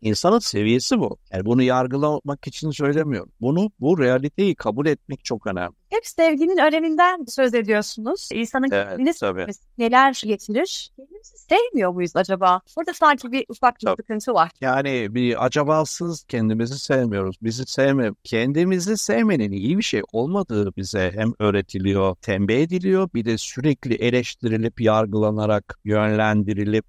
İnsanın seviyesi bu. Yani bunu yargılamak için söylemiyorum. Bunu bu realiteyi kabul etmek çok önemli. Hep sevginin öneminden söz ediyorsunuz. İnsanın evet, kendini neler getirir? Kendimizi sevmiyor muyuz acaba? Burada sanki bir ufak bir sıkıntı var. Yani bir acabasız kendimizi sevmiyoruz. Bizi sevme. Kendimizi sevmenin iyi bir şey olmadığı bize hem öğretiliyor, tembih ediliyor. Bir de sürekli eleştirilip, yargılanarak, yönlendirilip,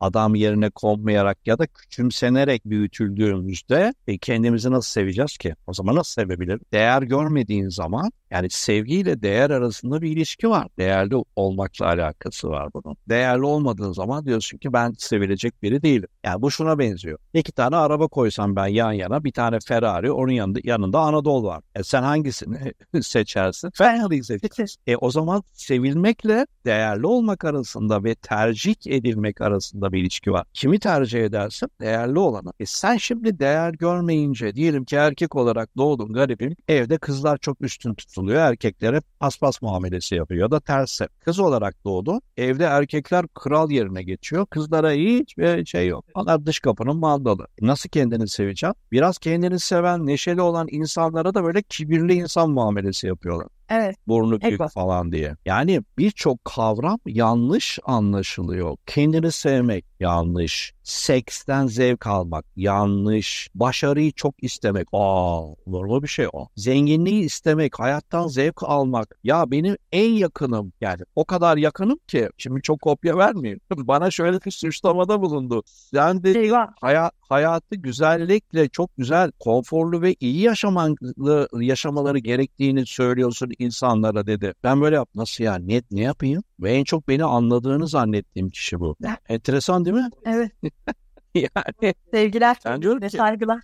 adam yerine konmayarak ya da küçük küçümsenerek büyütüldüğümüzde e, kendimizi nasıl seveceğiz ki? O zaman nasıl sevebilir? Değer görmediğin zaman yani sevgiyle değer arasında bir ilişki var. Değerli olmakla alakası var bunun. Değerli olmadığın zaman diyorsun ki ben sevilecek biri değilim. Yani bu şuna benziyor. İki tane araba koysam ben yan yana bir tane Ferrari onun yanında, yanında Anadolu var. E sen hangisini seçersin? Ferrari'yi seçersin. E o zaman sevilmekle değerli olmak arasında ve tercih edilmek arasında bir ilişki var. Kimi tercih edersin? Değerli olanı. E sen şimdi değer görmeyince diyelim ki erkek olarak doğdun garibim evde kızlar çok üstün tutun oluyor. Erkeklere paspas muamelesi yapıyor ya da tersi. Kız olarak doğdu. Evde erkekler kral yerine geçiyor. Kızlara hiç bir şey yok. Onlar dış kapının mandalı. Nasıl kendini seveceğim? Biraz kendini seven, neşeli olan insanlara da böyle kibirli insan muamelesi yapıyorlar. Evet. Burnu büyük Ekos. falan diye. Yani birçok kavram yanlış anlaşılıyor. Kendini sevmek yanlış. Seksten zevk almak yanlış. Başarıyı çok istemek. Aa olur mu bir şey o? Zenginliği istemek, hayattan zevk almak. Ya benim en yakınım yani o kadar yakınım ki şimdi çok kopya vermeyeyim. Bana şöyle bir suçlamada bulundu. Sen de haya, hayatı güzellikle çok güzel, konforlu ve iyi yaşamanlı yaşamaları gerektiğini söylüyorsun insanlara dedi. Ben böyle yap. Nasıl ya? Ne, ne yapayım? Ve en çok beni anladığını zannettiğim kişi bu. Enteresan değil mi? Evet. yani sevgiler ben diyorum ve ki, saygılar.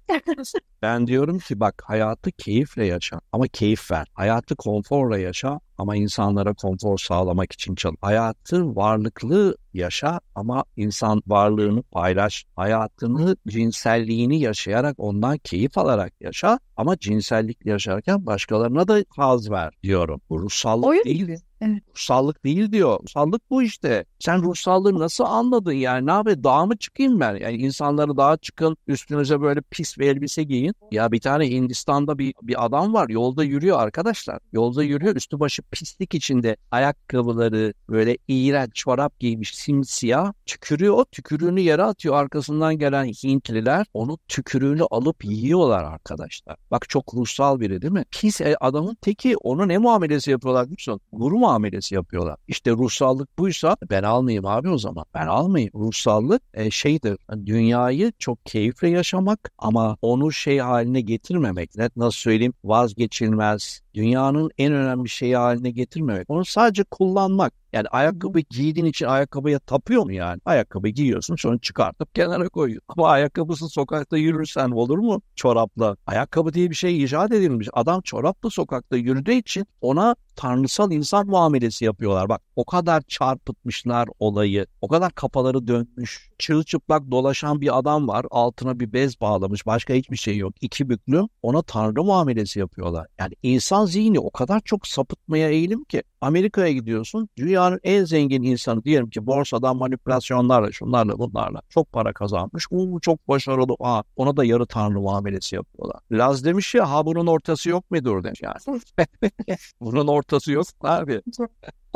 ben diyorum ki bak hayatı keyifle yaşa ama keyif ver. Hayatı konforla yaşa ama insanlara konfor sağlamak için çalış. Hayatı varlıklı yaşa ama insan varlığını paylaş. Hayatını, cinselliğini yaşayarak ondan keyif alarak yaşa ama cinsellik yaşarken başkalarına da haz ver diyorum. Bu ruhsallık Oyun. değil. Evet. Ruhsallık değil diyor. Ruhsallık bu işte. Sen ruhsallığı nasıl anladın yani? Ne yapayım? Dağa mı çıkayım ben? Yani insanları dağa çıkın, üstünüze böyle pis bir elbise giyin. Ya bir tane Hindistan'da bir, bir adam var. Yolda yürüyor arkadaşlar. Yolda yürüyor. Üstü başı pislik içinde ayakkabıları böyle iğrenç çorap giymiş simsiyah tükürüyor. Tükürüğünü yere atıyor. Arkasından gelen Hintliler onu tükürüğünü alıp yiyorlar arkadaşlar. Bak çok ruhsal biri değil mi? Pis e, adamın teki onu ne muamelesi yapıyorlar biliyorsun? Guru muamelesi yapıyorlar. İşte ruhsallık buysa ben almayayım abi o zaman. Ben almayayım. Ruhsallık e, şeydir. Dünyayı çok keyifle yaşamak ama onu şey haline getirmemek. Net nasıl söyleyeyim? Vazgeçilmez. Dünyanın en önemli şeyi haline getirmemek. Onu sadece kullanmak. Yani ayakkabı giydiğin için ayakkabıya tapıyor mu yani? Ayakkabı giyiyorsun sonra çıkartıp kenara koyuyorsun. Ama ayakkabısız sokakta yürürsen olur mu çorapla? Ayakkabı diye bir şey icat edilmiş. Adam çorapla sokakta yürüdüğü için ona tanrısal insan muamelesi yapıyorlar. Bak o kadar çarpıtmışlar olayı. O kadar kafaları dönmüş. Çırılçıplak dolaşan bir adam var. Altına bir bez bağlamış. Başka hiçbir şey yok. İki büklü. Ona tanrı muamelesi yapıyorlar. Yani insan zihni o kadar çok sapıtmaya eğilim ki. Amerika'ya gidiyorsun. Dünya dünyanın en zengin insanı diyelim ki borsadan manipülasyonlarla şunlarla bunlarla çok para kazanmış. Uu çok başarılı. Aa, ona da yarı tanrı muamelesi yapıyorlar. Laz demiş ya ha bunun ortası yok mudur demiş yani. bunun ortası yok abi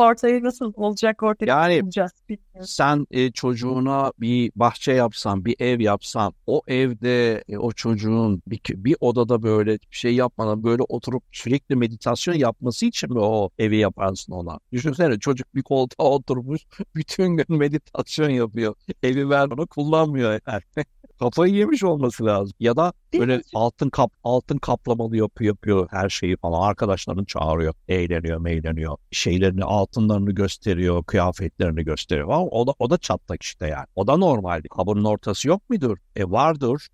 ortaya nasıl olacak ortaya yani, bulacağız bilmiyorum. Sen e, çocuğuna bir bahçe yapsan, bir ev yapsan, o evde e, o çocuğun bir, bir odada böyle bir şey yapmadan böyle oturup sürekli meditasyon yapması için mi o evi yaparsın ona? Düşünsene çocuk bir koltuğa oturmuş bütün gün meditasyon yapıyor. Evi ver onu kullanmıyor yani. kafayı yemiş olması lazım. Ya da böyle altın kap altın kaplamalı yapı yapıyor her şeyi falan. Arkadaşlarını çağırıyor. Eğleniyor, meğleniyor. Şeylerini, altınlarını gösteriyor, kıyafetlerini gösteriyor. Ama o da, o da çatlak işte yani. O da normaldi. Kabının ortası yok mudur? E vardır.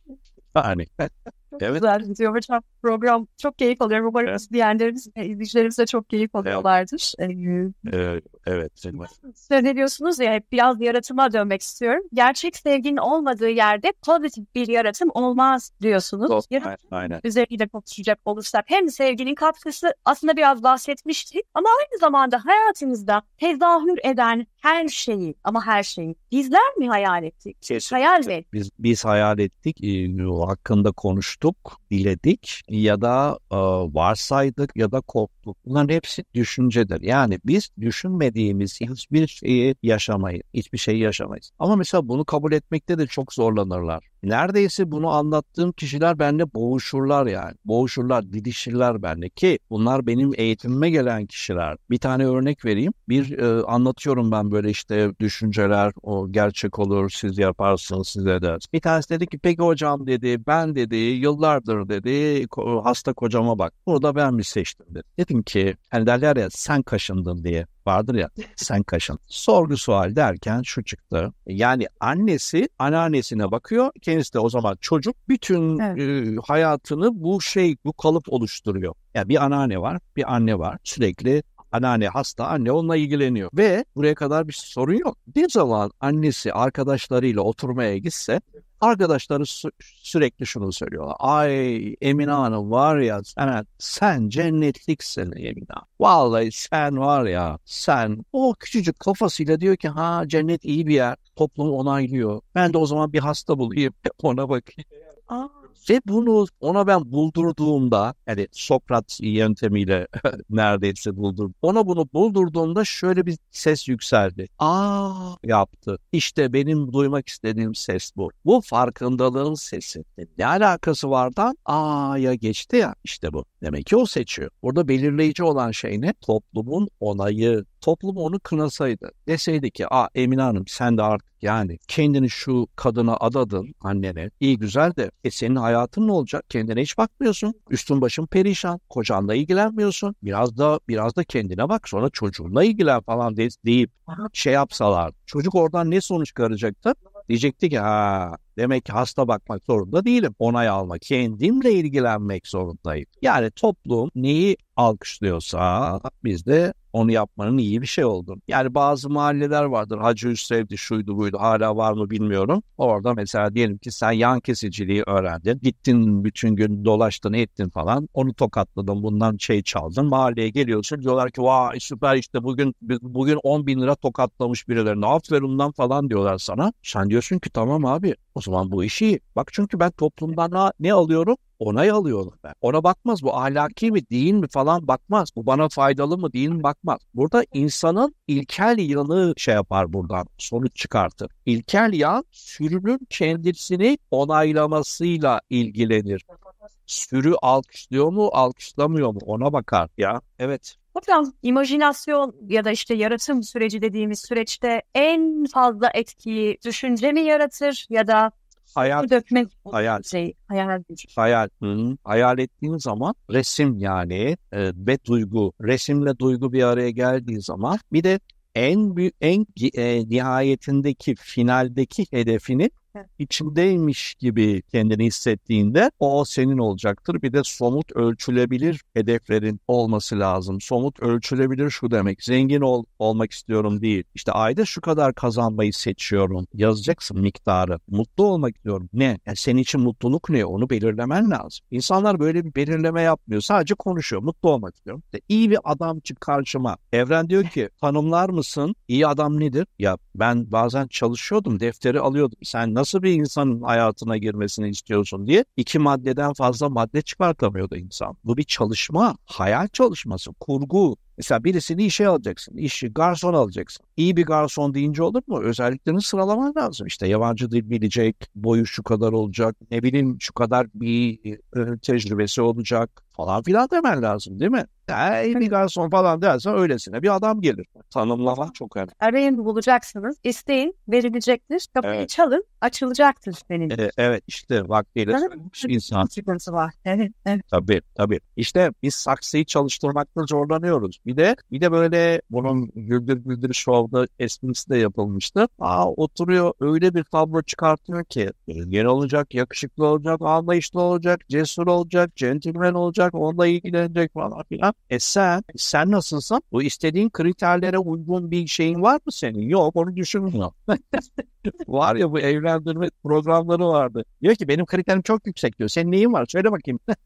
yani çok evet. güzel gidiyor hocam program. Çok keyif alıyorum. Umarım evet. diyenlerimiz, izleyicilerimiz de çok keyif alıyorlardır. Ee, ee, evet. evet. evet. Söylüyorsunuz ya biraz yaratıma dönmek istiyorum. Gerçek sevginin olmadığı yerde pozitif bir yaratım olmaz diyorsunuz. Doğru. Yaratım Aynen. üzerinde konuşacak olursak hem sevginin katkısı aslında biraz bahsetmiştik ama aynı zamanda hayatımızda tezahür eden her şeyi ama her şeyi bizler mi hayal ettik? Kesinlikle. Hayal mi? Biz, biz hayal ettik. Ee, hakkında konuştuk duyduk, diledik ya da e, varsaydık ya da korktuk. Bunların hepsi düşüncedir. Yani biz düşünmediğimiz hiçbir şeyi yaşamayız. Hiçbir şeyi yaşamayız. Ama mesela bunu kabul etmekte de çok zorlanırlar neredeyse bunu anlattığım kişiler benimle boğuşurlar yani. Boğuşurlar, didişirler benimle ki bunlar benim eğitimime gelen kişiler. Bir tane örnek vereyim. Bir e, anlatıyorum ben böyle işte düşünceler o gerçek olur, siz yaparsınız, siz ederiz. Bir tanesi dedi ki peki hocam dedi, ben dedi, yıllardır dedi, hasta kocama bak. Burada ben mi seçtim dedi. Dedim ki hani derler ya sen kaşındın diye vardır ya sen kaşın. Sorgu sual derken şu çıktı. Yani annesi anneannesine bakıyor. Kendisi de o zaman çocuk bütün evet. e, hayatını bu şey bu kalıp oluşturuyor. Yani bir anneanne var bir anne var sürekli anneanne hasta anne onunla ilgileniyor. Ve buraya kadar bir sorun yok. Bir zaman annesi arkadaşlarıyla oturmaya gitse Arkadaşları sü- sürekli şunu söylüyorlar. Ay Emine hmm. Hanım var ya sen, sen cennetliksin Emine. Hanım, Vallahi sen var ya sen o küçücük kafasıyla diyor ki ha cennet iyi bir yer. Toplum onaylıyor. Ben de o zaman bir hasta bulayım ona bakayım. Aa, ve bunu ona ben buldurduğumda yani Sokrat yöntemiyle neredeyse buldurdum. Ona bunu buldurduğumda şöyle bir ses yükseldi. Aa yaptı. İşte benim duymak istediğim ses bu. Bu farkındalığın sesi. Ne alakası vardan A'ya geçti ya işte bu. Demek ki o seçiyor. Burada belirleyici olan şey ne? Toplumun onayı. Toplum onu kınasaydı. Deseydi ki Aa Emine Hanım sen de artık yani kendini şu kadına adadın annene. İyi güzel de e senin hayatın ne olacak? Kendine hiç bakmıyorsun. Üstün başın perişan. Kocanla ilgilenmiyorsun. Biraz da biraz da kendine bak. Sonra çocuğunla ilgilen falan de, deyip şey yapsalar. Çocuk oradan ne sonuç çıkaracaktı? Diyecekti ki ha demek ki hasta bakmak zorunda değilim. Onay almak, kendimle ilgilenmek zorundayım. Yani toplum neyi alkışlıyorsa biz de onu yapmanın iyi bir şey oldu. Yani bazı mahalleler vardır. Hacı Hüsrev'di, şuydu buydu. Hala var mı bilmiyorum. Orada mesela diyelim ki sen yan kesiciliği öğrendin. Gittin bütün gün dolaştın, ettin falan. Onu tokatladın, bundan şey çaldın. Mahalleye geliyorsun. Diyorlar ki vay süper işte bugün bugün 10 bin lira tokatlamış birilerini. Aferin lan falan diyorlar sana. Sen diyorsun ki tamam abi o zaman bu işi. Bak çünkü ben toplumdan ne alıyorum? onay alıyorum. Ben. Ona bakmaz bu ahlaki mi değil mi falan bakmaz. Bu bana faydalı mı değil mi bakmaz. Burada insanın ilkel yanı şey yapar buradan sonuç çıkartır. İlkel yan sürünün kendisini onaylamasıyla ilgilenir. Sürü alkışlıyor mu alkışlamıyor mu ona bakar ya. Evet. Hocam imajinasyon ya da işte yaratım süreci dediğimiz süreçte en fazla etkiyi düşünce mi yaratır ya da hayal dökmek hayal şey hayal Hayal. Hı-hı. Hayal ettiğin zaman resim yani e, ve duygu resimle duygu bir araya geldiği zaman bir de en büyük en e, nihayetindeki finaldeki hedefinin içindeymiş gibi kendini hissettiğinde o senin olacaktır. Bir de somut ölçülebilir hedeflerin olması lazım. Somut ölçülebilir şu demek. Zengin ol, olmak istiyorum değil. İşte ayda şu kadar kazanmayı seçiyorum. Yazacaksın miktarı. Mutlu olmak istiyorum. Ne? Yani senin için mutluluk ne? Onu belirlemen lazım. İnsanlar böyle bir belirleme yapmıyor. Sadece konuşuyor. Mutlu olmak istiyorum. İşte iyi bir adam çık karşıma. Evren diyor ki tanımlar mısın? İyi adam nedir? Ya ben bazen çalışıyordum. Defteri alıyordum. Sen nasıl nasıl bir insanın hayatına girmesini istiyorsun diye iki maddeden fazla madde çıkartamıyordu insan. Bu bir çalışma, hayal çalışması, kurgu, Mesela birisini işe alacaksın, işi garson alacaksın. İyi bir garson deyince olur mu? Özelliklerini sıralaman lazım. İşte yabancı dil bilecek, boyu şu kadar olacak, ne bileyim şu kadar bir e, tecrübesi olacak falan filan demen lazım değil mi? Ya, ee, iyi bir garson falan dersen öylesine bir adam gelir. Tanımlamak çok önemli. Arayın bulacaksınız, isteyin, verilecektir. Kapıyı evet. çalın, açılacaktır benim. Ee, evet işte vaktiyle insan. Sıkıntı var. Evet, evet. Tabii tabii. İşte biz saksıyı çalıştırmakta zorlanıyoruz bir de. Bir de böyle bunun güldür güldür şu şovda esprisi de yapılmıştı. Aa oturuyor öyle bir tablo çıkartıyor ki genel olacak, yakışıklı olacak, anlayışlı olacak, cesur olacak, centilmen olacak, onunla ilgilenecek falan filan. E sen, sen nasılsın? Bu istediğin kriterlere uygun bir şeyin var mı senin? Yok onu düşünmüyorum. var ya bu evlendirme programları vardı. Diyor ki benim kriterim çok yüksek diyor. Senin neyin var? Söyle bakayım.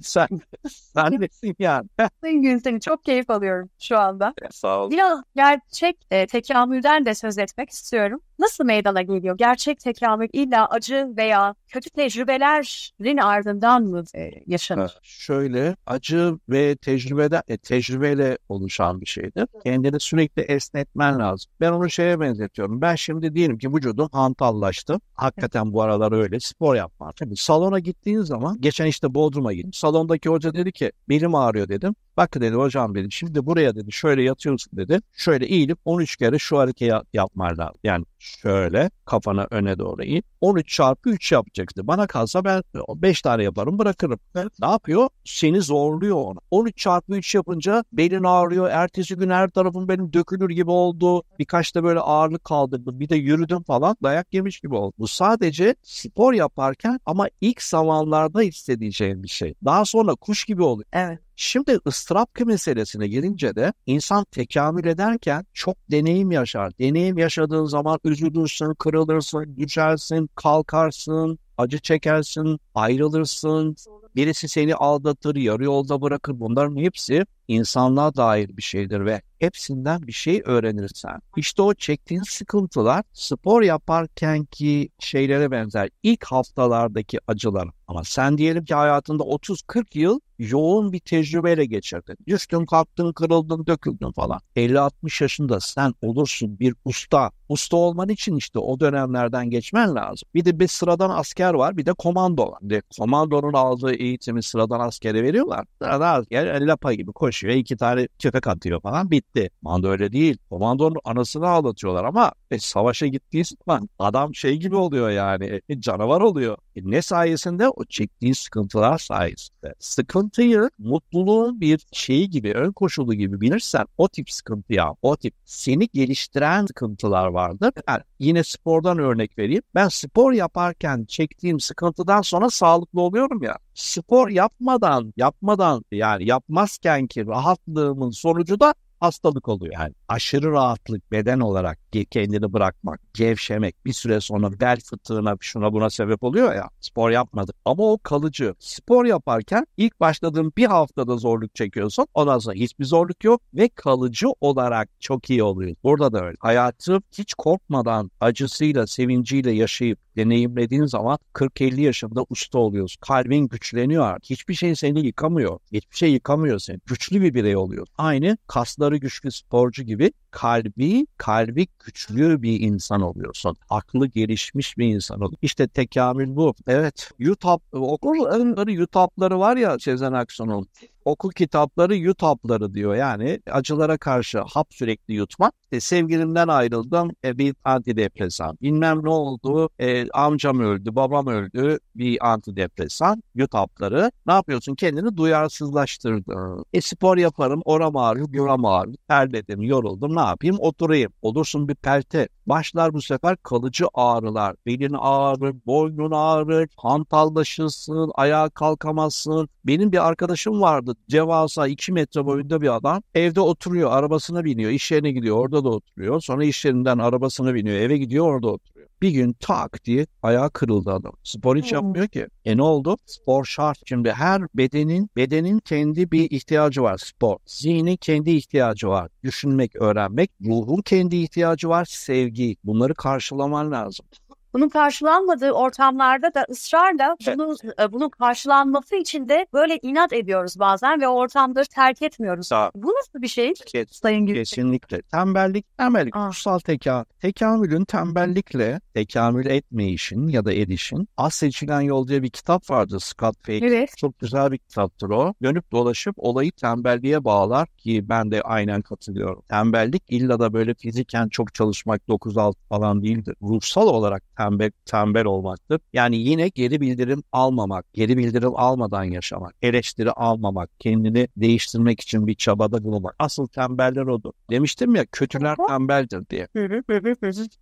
sen, sen nesin yani? Gün seni çok keyif alıyorum şu anda. Ya, sağ ol. Biraz gerçek e, tekamülden de söz etmek istiyorum. Nasıl meydana geliyor? Gerçek tekamül illa acı veya kötü tecrübelerin ardından mı e, yaşanır? Ha, şöyle acı ve tecrübeden, e, tecrübeyle oluşan bir şeydir. Kendini sürekli esnetmen lazım. Ben onu şeye benzetiyorum. Ben şimdi diyelim ki vücudum hantallaştı. Hakikaten bu aralar öyle. Spor yapmam. Şimdi salona gittiğin zaman geçen işte Bodrum'a gittim Salondaki hoca dedi ki belim ağrıyor dedim. Bak dedi hocam benim şimdi buraya dedi şöyle yatıyorsun dedi. Şöyle eğilip 13 kere şu hareketi yapman lazım. Yani şöyle kafana öne doğru eğil. 13 çarpı 3 yapacaksın. Bana kalsa ben 5 tane yaparım bırakırım. Evet. Ne yapıyor? Seni zorluyor ona. 13 çarpı 3 yapınca belin ağrıyor. Ertesi gün her tarafım benim dökülür gibi oldu. Birkaç da böyle ağırlık kaldırdım. Bir de yürüdüm falan dayak yemiş gibi oldu. Bu sadece spor yaparken ama ilk zamanlarda hissedeceğim bir şey. Daha sonra kuş gibi oluyor. Evet. Şimdi ıstırap meselesine gelince de insan tekamül ederken çok deneyim yaşar. Deneyim yaşadığın zaman üzülürsün, kırılırsın, düşersin, kalkarsın, acı çekersin, ayrılırsın, Birisi seni aldatır, yarı yolda bırakır. Bunların hepsi insanlığa dair bir şeydir ve hepsinden bir şey öğrenirsen. İşte o çektiğin sıkıntılar spor yaparkenki şeylere benzer. ilk haftalardaki acılar. Ama sen diyelim ki hayatında 30-40 yıl yoğun bir tecrübeyle geçirdin. Düştün, kalktın, kırıldın, döküldün falan. 50-60 yaşında sen olursun bir usta. Usta olman için işte o dönemlerden geçmen lazım. Bir de bir sıradan asker var, bir de komando var. De, komandonun aldığı eğitimi sıradan askere veriyorlar. Sıradan asker yani lapa gibi koşuyor. iki tane köpek atıyor falan bitti. Komando öyle değil. Komandonun anasını ağlatıyorlar ama e, savaşa gittiği zaman adam şey gibi oluyor yani. E, canavar oluyor. E ne sayesinde? O çektiği sıkıntılar sayesinde. Sıkıntıyı mutluluğun bir şeyi gibi, ön koşulu gibi bilirsen o tip sıkıntı o tip seni geliştiren sıkıntılar vardır. Yani yine spordan örnek vereyim. Ben spor yaparken çektiğim sıkıntıdan sonra sağlıklı oluyorum ya. Spor yapmadan, yapmadan yani yapmazken ki rahatlığımın sonucu da hastalık oluyor. Yani aşırı rahatlık beden olarak kendini bırakmak, gevşemek bir süre sonra bel fıtığına şuna buna sebep oluyor ya spor yapmadık. Ama o kalıcı. Spor yaparken ilk başladığın bir haftada zorluk çekiyorsun. Ondan sonra hiçbir zorluk yok ve kalıcı olarak çok iyi oluyor. Burada da öyle. Hayatı hiç korkmadan acısıyla, sevinciyle yaşayıp deneyimlediğin zaman 40-50 yaşında usta oluyorsun. Kalbin güçleniyor artık. Hiçbir şey seni yıkamıyor. Hiçbir şey yıkamıyor seni. Güçlü bir birey oluyor. Aynı kaslar kasları güçlü sporcu gibi kalbi, kalbi güçlü bir insan oluyorsun. Aklı gelişmiş bir insan oluyorsun. İşte tekamül bu. Evet. YouTube, okulların böyle YouTube'ları var ya Sezen Aksu'nun oku kitapları yut hapları diyor. Yani acılara karşı hap sürekli yutmak. E, sevgilimden ayrıldım. E, bir antidepresan. Bilmem ne oldu. E, amcam öldü. Babam öldü. Bir antidepresan. Yut hapları. Ne yapıyorsun? Kendini duyarsızlaştırdın. E, spor yaparım. Oram ağrıyor. Buram ağrıyor. Terledim. Yoruldum. Ne yapayım? Oturayım. Olursun bir pelte. Başlar bu sefer kalıcı ağrılar. Belin ağrır. Boynun ağrır. Hantallaşırsın. Ayağa kalkamazsın. Benim bir arkadaşım vardı devasa 2 metre boyunda bir adam evde oturuyor, arabasına biniyor, iş yerine gidiyor, orada da oturuyor. Sonra iş yerinden arabasına biniyor, eve gidiyor, orada oturuyor. Bir gün tak diye ayağı kırıldı adam. Spor hiç yapmıyor ki. E ne oldu? Spor şart. Şimdi her bedenin bedenin kendi bir ihtiyacı var spor. Zihnin kendi ihtiyacı var. Düşünmek, öğrenmek. Ruhun kendi ihtiyacı var. Sevgi. Bunları karşılaman lazım. Bunun karşılanmadığı ortamlarda da ısrarla bunu, evet. bunun karşılanması için de böyle inat ediyoruz bazen ve ortamları terk etmiyoruz. Sağ. Bu nasıl bir şey Kes, Sayın Gül? Kesinlikle. Tembellik, tembellik, ah. kutsal teka, tekamülün tembellikle tekamül etmeyişin ya da edişin. Az seçilen yol diye bir kitap vardı Scott Fake. Evet. Çok güzel bir kitaptır o. Dönüp dolaşıp olayı tembelliğe bağlar ki ben de aynen katılıyorum. Tembellik illa da böyle fiziken çok çalışmak 9-6 falan değildir. Ruhsal olarak tembellik tembel, tembel olmaktır. Yani yine geri bildirim almamak, geri bildirim almadan yaşamak, eleştiri almamak, kendini değiştirmek için bir çabada bulunmak. Asıl tembeller odur. Demiştim ya kötüler tembeldir diye.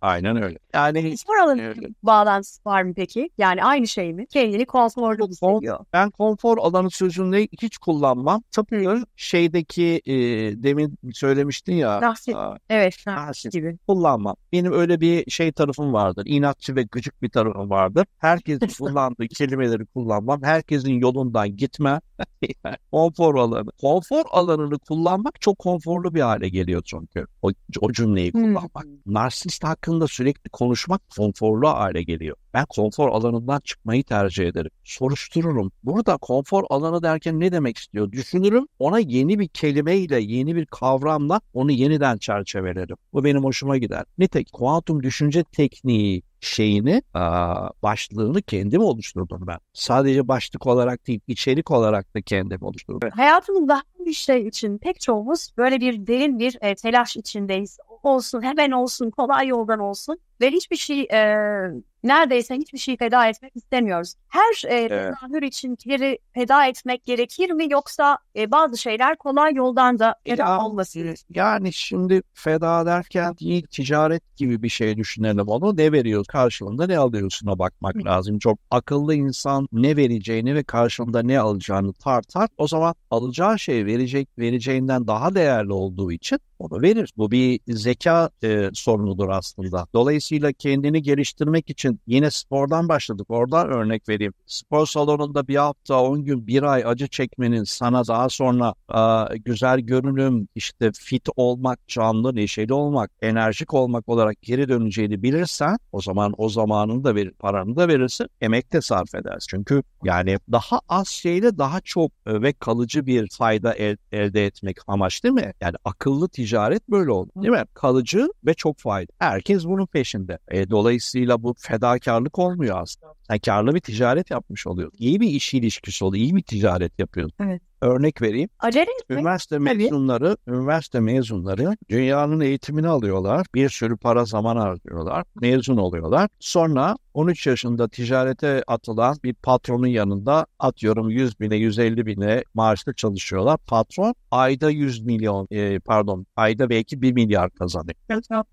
Aynen öyle. Yani hiç buraların bağlantısı var mı peki? Yani aynı şey mi? Kendini konforlu hissediyor. Ben konfor alanı sözünü hiç kullanmam. Tıpkı şeydeki e, demin söylemiştin ya. Nahsit. Evet. Nahsit gibi. Kullanmam. Benim öyle bir şey tarafım vardır. İnat ve gıcık bir tarafı vardır. Herkesin kullandığı kelimeleri kullanmam, herkesin yolundan gitme, konfor alanı. Konfor alanını kullanmak çok konforlu bir hale geliyor çünkü. O, o cümleyi hmm. kullanmak. Narsist hakkında sürekli konuşmak konforlu hale geliyor. Ben konfor alanından çıkmayı tercih ederim. Soruştururum. Burada konfor alanı derken ne demek istiyor? Düşünürüm. Ona yeni bir kelimeyle, yeni bir kavramla onu yeniden çerçevelerim. Bu benim hoşuma gider. Nitekim kuantum düşünce tekniği şeyini başlığını kendim oluşturdum ben. Sadece başlık olarak değil içerik olarak da kendim oluşturdum. Hayatımızda bir şey için pek çoğumuz böyle bir derin bir e, telaş içindeyiz. Olsun hemen olsun kolay yoldan olsun ve hiçbir şey e, neredeyse hiçbir şey feda etmek istemiyoruz. Her e, tezahür evet. içinkileri feda etmek gerekir mi yoksa e, bazı şeyler kolay yoldan da e, feda olmasın? E, yani şimdi feda derken değil ticaret gibi bir şey düşünelim onu. Ne veriyoruz karşılığında ne alıyorsun'a bakmak Hı. lazım. Çok akıllı insan ne vereceğini ve karşılığında ne alacağını tartar. O zaman alacağı şey verecek vereceğinden daha değerli olduğu için onu verir. Bu bir zeka e, sorunudur aslında. Dolayısıyla dolayısıyla kendini geliştirmek için yine spordan başladık. Oradan örnek vereyim. Spor salonunda bir hafta, on gün, bir ay acı çekmenin sana daha sonra e, güzel görünüm, işte fit olmak, canlı, neşeli olmak, enerjik olmak olarak geri döneceğini bilirsen o zaman o zamanını da verir, paranı da verirsin, emek de sarf edersin. Çünkü yani daha az şeyle daha çok e, ve kalıcı bir fayda el, elde etmek amaç değil mi? Yani akıllı ticaret böyle oldu değil mi? Kalıcı ve çok fayda. Herkes bunun peşinde içinde. E, dolayısıyla bu fedakarlık olmuyor aslında. Sen karlı bir ticaret yapmış oluyorsun. İyi bir iş ilişkisi oluyor, iyi bir ticaret yapıyorsun. Evet örnek vereyim. Acele Üniversite mezunları, üniversite mezunları dünyanın eğitimini alıyorlar. Bir sürü para zaman harcıyorlar. Mezun oluyorlar. Sonra 13 yaşında ticarete atılan bir patronun yanında atıyorum 100 bine 150 bine maaşlı çalışıyorlar. Patron ayda 100 milyon e, pardon ayda belki 1 milyar kazanıyor.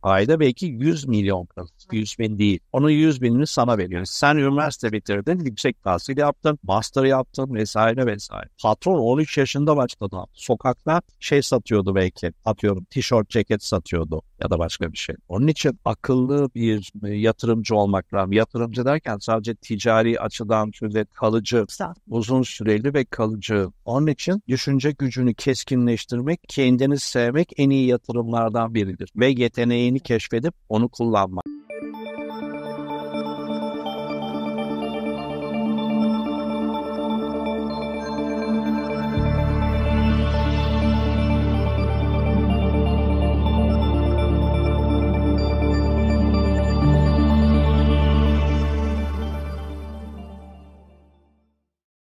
Ayda belki 100 milyon kazanıyor. 100 bin değil. Onun 100 binini sana veriyor. Sen üniversite bitirdin, yüksek tahsil yaptın, master yaptın vesaire vesaire. Patron onu 13 yaşında başladı. Sokakta şey satıyordu belki atıyorum tişört ceket satıyordu ya da başka bir şey. Onun için akıllı bir e, yatırımcı olmak lazım. Yatırımcı derken sadece ticari açıdan söz kalıcı, uzun süreli ve kalıcı. Onun için düşünce gücünü keskinleştirmek, kendini sevmek en iyi yatırımlardan biridir. Ve yeteneğini keşfedip onu kullanmak.